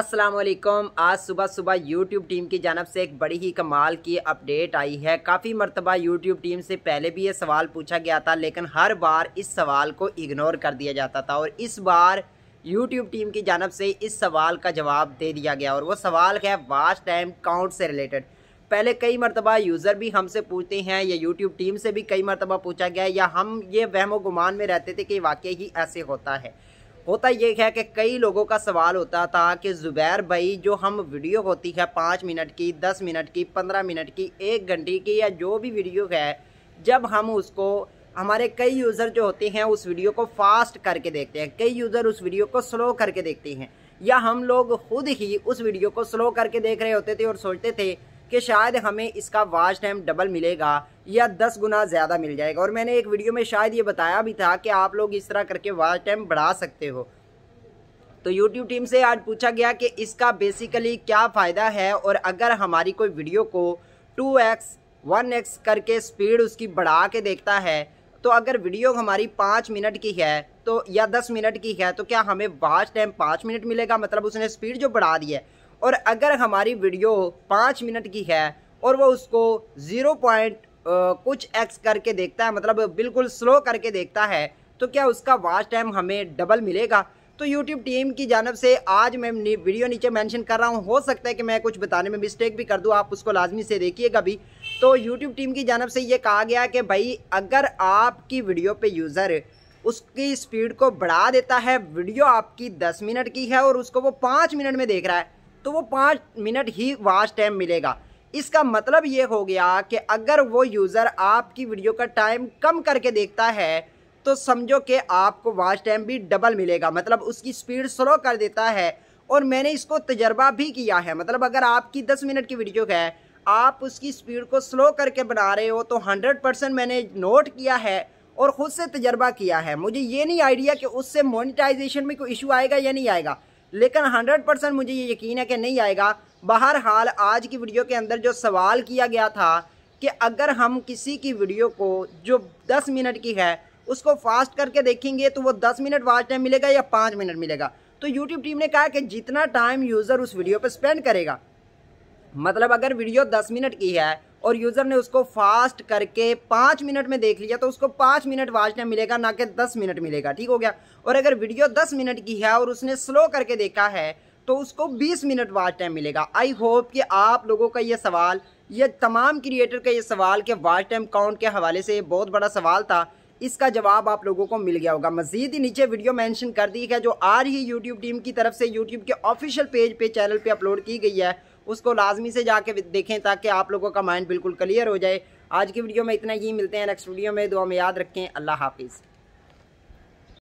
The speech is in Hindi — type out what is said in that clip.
अस्सलाम वालेकुम आज सुबह सुबह यूट्यूब टीम की जानब से एक बड़ी ही कमाल की अपडेट आई है काफ़ी मरतबा यूट्यूब टीम से पहले भी ये सवाल पूछा गया था लेकिन हर बार इस सवाल को इग्नोर कर दिया जाता था और इस बार यूट्यूब टीम की जानब से इस सवाल का जवाब दे दिया गया और वो सवाल है वास्ट टाइम काउंट से रिलेटेड पहले कई मरतबा यूज़र भी हमसे पूछते हैं या यूट्यूब टीम से भी कई मरतबा पूछा गया या हम ये वहम गुमान में रहते थे कि वाकई ही ऐसे होता है होता ये है कि कई लोगों का सवाल होता था कि ज़ुबैर भाई जो हम वीडियो होती है पाँच मिनट की दस मिनट की पंद्रह मिनट की एक घंटे की या जो भी वीडियो है जब हम उसको हमारे कई यूज़र जो होते हैं उस वीडियो को फास्ट करके देखते हैं कई यूज़र उस वीडियो को स्लो करके देखते हैं या हम लोग खुद ही उस वीडियो को स्लो करके देख रहे होते थे और सोचते थे कि शायद हमें इसका वाच टाइम डबल मिलेगा या दस गुना ज़्यादा मिल जाएगा और मैंने एक वीडियो में शायद ये बताया भी था कि आप लोग इस तरह करके वाच टाइम बढ़ा सकते हो तो YouTube टीम से आज पूछा गया कि इसका बेसिकली क्या फ़ायदा है और अगर हमारी कोई वीडियो को 2x, 1x करके स्पीड उसकी बढ़ा के देखता है तो अगर वीडियो हमारी पाँच मिनट की है तो या दस मिनट की है तो क्या हमें वाच टाइम पाँच मिनट मिलेगा मतलब उसने स्पीड जो बढ़ा दी है और अगर हमारी वीडियो पाँच मिनट की है और वो उसको ज़ीरो पॉइंट कुछ एक्स करके देखता है मतलब बिल्कुल स्लो करके देखता है तो क्या उसका वाच टाइम हमें डबल मिलेगा तो YouTube टीम की जानब से आज मैं वीडियो नीचे मेंशन कर रहा हूँ हो सकता है कि मैं कुछ बताने में मिस्टेक भी कर दूँ आप उसको लाजमी से देखिएगा भी तो YouTube टीम की जानब से ये कहा गया कि भाई अगर आपकी वीडियो पे यूज़र उसकी स्पीड को बढ़ा देता है वीडियो आपकी 10 मिनट की है और उसको वो 5 मिनट में देख रहा है तो वो पाँच मिनट ही वाच टाइम मिलेगा इसका मतलब ये हो गया कि अगर वो यूज़र आपकी वीडियो का टाइम कम करके देखता है तो समझो कि आपको वाच टाइम भी डबल मिलेगा मतलब उसकी स्पीड स्लो कर देता है और मैंने इसको तजर्बा भी किया है मतलब अगर आपकी दस मिनट की वीडियो है आप उसकी स्पीड को स्लो करके बना रहे हो तो हंड्रेड परसेंट मैंने नोट किया है और ख़ुद से तजर्बा किया है मुझे ये नहीं आइडिया कि उससे मोनिटाइजेशन में कोई इशू आएगा या नहीं आएगा लेकिन 100 परसेंट मुझे ये यकीन है कि नहीं आएगा बहरहाल आज की वीडियो के अंदर जो सवाल किया गया था कि अगर हम किसी की वीडियो को जो 10 मिनट की है उसको फास्ट करके देखेंगे तो वो 10 मिनट वाच टाइम मिलेगा या 5 मिनट मिलेगा तो यूट्यूब टीम ने कहा कि जितना टाइम यूज़र उस वीडियो पर स्पेंड करेगा मतलब अगर वीडियो दस मिनट की है और यूज़र ने उसको फास्ट करके पाँच मिनट में देख लिया तो उसको पाँच मिनट वाच टाइम मिलेगा ना कि दस मिनट मिलेगा ठीक हो गया और अगर वीडियो दस मिनट की है और उसने स्लो करके देखा है तो उसको बीस मिनट वाच टाइम मिलेगा आई होप कि आप लोगों का ये सवाल ये तमाम क्रिएटर का ये सवाल कि वाच टाइम काउंट के हवाले से ये बहुत बड़ा सवाल था इसका जवाब आप लोगों को मिल गया होगा मजीद ही नीचे वीडियो मेंशन कर दी है जो आज ही यूट्यूब टीम की तरफ से यूट्यूब के ऑफिशियल पेज पे चैनल पे अपलोड की गई है उसको लाजमी से जाके देखें ताकि आप लोगों का माइंड बिल्कुल क्लियर हो जाए आज की वीडियो में इतना ही मिलते हैं नेक्स्ट वीडियो में दुआ में याद रखें अल्लाह हाफिज़